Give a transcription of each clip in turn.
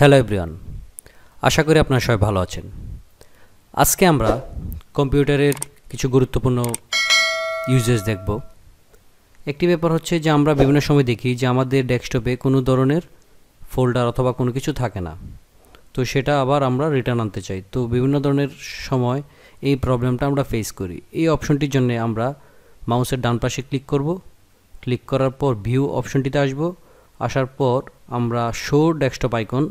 hello everyone আশা করি আপনারা সবাই ভালো আছেন আজকে আমরা কম্পিউটারের কিছু গুরুত্বপূর্ণ ইউজেস দেখব একটি ব্যাপার হচ্ছে যে আমরা বিভিন্ন সময় দেখি যে আমাদের ডেস্কটপে কোনো ধরনের ফোল্ডার অথবা কোনো কিছু থাকে না তো সেটা আবার আমরা রিটার্ন আনতে চাই তো বিভিন্ন ধরনের সময় এই প্রবলেমটা আমরা ফেস করি এই অপশনটির জন্য আমরা মাউসের ডান পাশে ক্লিক করব ক্লিক করার পর ভিউ অপশনটিতে আসব আসার পর আমরা শো ডেস্কটপ আইকন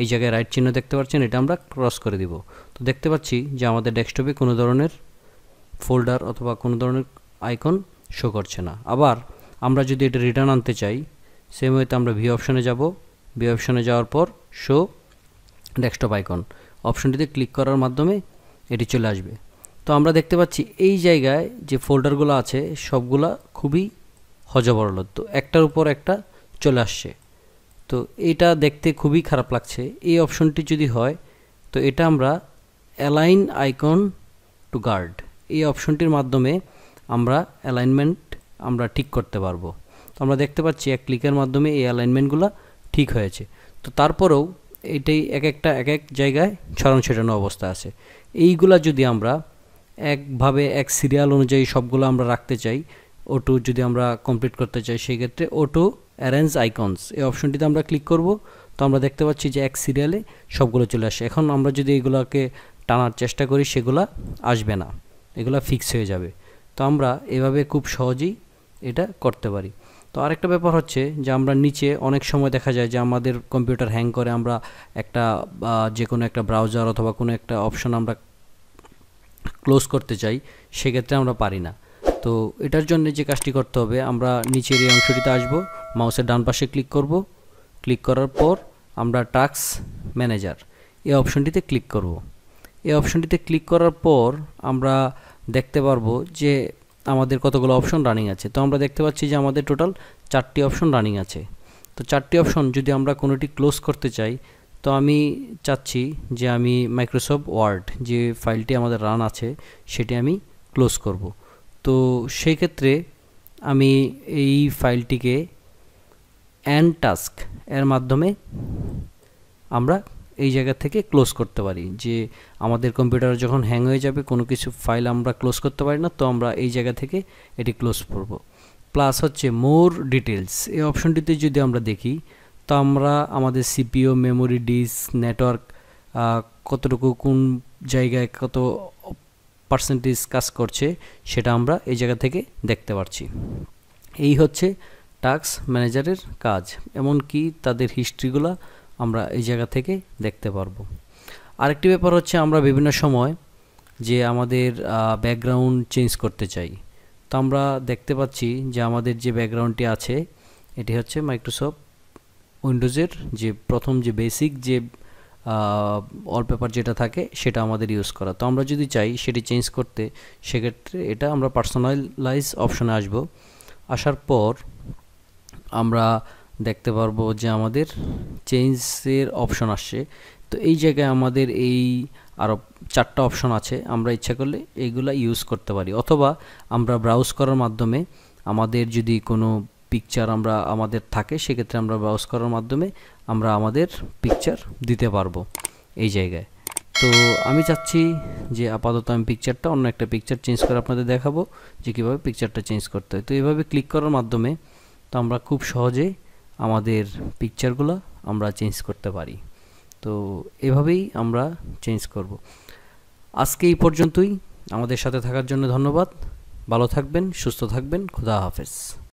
এই জায়গায় রাইট চিহ্ন দেখতে পাচ্ছেন এটা আমরা ক্রস করে দিব তো দেখতে পাচ্ছি যে আমাদের ডেস্কটপে কোনো ধরনের ফোল্ডার অথবা কোনো ধরনের আইকন শো করছে না আবার আমরা যদি এটা রিটার্ন আনতে চাই সেম ওয়েতে আমরা ভি অপশনে যাব ভি অপশনে যাওয়ার পর শো ডেস্কটপ আইকন অপশনটিতে ক্লিক করার মাধ্যমে এটি চলে আসবে তো আমরা দেখতে পাচ্ছি এই জায়গায় যে ফোল্ডারগুলো আছে সবগুলা খুবই হজবরল তো একটার উপর একটা চলে আসছে তো এটা দেখতে খুবই খারাপ লাগছে এই অপশনটি যদি হয় তো এটা আমরা অ্যালাইন আইকন টু গার্ড এই অপশনটির মাধ্যমে আমরা অ্যালাইনমেন্ট আমরা ঠিক করতে পারবো তো আমরা দেখতে পাচ্ছি এক ক্লিকের মাধ্যমে এই অ্যালাইনমেন্টগুলো ঠিক হয়েছে তো তারপরেও এটাই এক একটা এক এক জায়গায় ছড়ানো ছেটানো অবস্থা আছে এইগুলা যদি আমরা একভাবে এক সিরিয়াল অনুযায়ী সবগুলো আমরা রাখতে চাই ওটু যদি আমরা কমপ্লিট করতে চাই সেই ক্ষেত্রে ওটু অ্যারেঞ্জ আইকনস এই অপশনটিতে আমরা ক্লিক করব তো আমরা দেখতে পাচ্ছি যে এক সিরিয়ালে সবগুলো চলে আসে এখন আমরা যদি এগুলোকে টানার চেষ্টা করি সেগুলা আসবে না এগুলো ফিক্স হয়ে যাবে তো আমরা এভাবে খুব সহজেই এটা করতে পারি তো আরেকটা ব্যাপার হচ্ছে যে আমরা নিচে অনেক সময় দেখা যায় যে আমাদের কম্পিউটার হ্যাং করে আমরা একটা যে কোনো একটা ব্রাউজার অথবা কোনো একটা অপশন আমরা ক্লোজ করতে চাই সেক্ষেত্রে আমরা পারি না তো এটার জন্য যে কাজটি করতে হবে আমরা নিচের এই অংশটিতে আসব মাউসের ডান পাশে ক্লিক করব ক্লিক করার পর আমরা টাস্ক ম্যানেজার এ অপশনটিতে ক্লিক করব এ অপশনটিতে ক্লিক করার পর আমরা দেখতে পারবো যে আমাদের কতগুলো অপশন রানিং আছে তো আমরা দেখতে পাচ্ছি যে আমাদের টোটাল চারটি অপশন রানিং আছে তো চারটি অপশন যদি আমরা কোনোটি ক্লোজ করতে চাই তো আমি চাচ্ছি যে আমি মাইক্রোসফট ওয়ার্ড যে ফাইলটি আমাদের রান আছে সেটি আমি ক্লোজ করব তো সেই ক্ষেত্রে আমি এই ফাইলটিকে অ্যান্ড টাস্ক এর মাধ্যমে আমরা এই জায়গা থেকে ক্লোজ করতে পারি যে আমাদের কম্পিউটার যখন হ্যাং হয়ে যাবে কোনো কিছু ফাইল আমরা ক্লোজ করতে পারি না তো আমরা এই জায়গা থেকে এটি ক্লোজ করব প্লাস হচ্ছে মোর ডিটেলস এই অপশনটিতে যদি আমরা দেখি তো আমরা আমাদের সিপিও মেমোরি ডিস্ক নেটওয়ার্ক কতটুকু কোন জায়গায় কত পার্সেন্টেজ কাজ করছে সেটা আমরা এই জায়গা থেকে দেখতে পাচ্ছি এই হচ্ছে টাক্স ম্যানেজারের কাজ এমনকি তাদের হিস্ট্রিগুলো আমরা এই জায়গা থেকে দেখতে পারবো আরেকটি ব্যাপার হচ্ছে আমরা বিভিন্ন সময় যে আমাদের ব্যাকগ্রাউন্ড চেঞ্জ করতে চাই তো আমরা দেখতে পাচ্ছি যে আমাদের যে ব্যাকগ্রাউন্ডটি আছে এটি হচ্ছে মাইক্রোসফট উইন্ডোজের যে প্রথম যে বেসিক যে ওয়ালপেপার যেটা থাকে সেটা আমাদের ইউজ করা তো আমরা যদি চাই সেটি চেঞ্জ করতে সেক্ষেত্রে এটা আমরা পার্সোনালাইজ অপশনে আসব আসার পর আমরা দেখতে পারবো যে আমাদের চেঞ্জের অপশন আসছে তো এই জায়গায় আমাদের এই আরও চারটা অপশন আছে আমরা ইচ্ছা করলে এইগুলা ইউজ করতে পারি অথবা আমরা ব্রাউজ করার মাধ্যমে আমাদের যদি কোনো পিকচার আমরা আমাদের থাকে সেক্ষেত্রে আমরা ব্রাউজ করার মাধ্যমে আমরা আমাদের পিকচার দিতে পারবো এই জায়গায় তো আমি চাচ্ছি যে আপাতত আমি পিকচারটা অন্য একটা পিকচার চেঞ্জ করে আপনাদের দেখাবো যে কীভাবে পিকচারটা চেঞ্জ করতে হয় তো এইভাবে ক্লিক করার মাধ্যমে তো আমরা খুব সহজে আমাদের পিকচারগুলো আমরা চেঞ্জ করতে পারি তো এভাবেই আমরা চেঞ্জ করব আজকে এই পর্যন্তই আমাদের সাথে থাকার জন্য ধন্যবাদ ভালো থাকবেন সুস্থ থাকবেন খুদা হাফেজ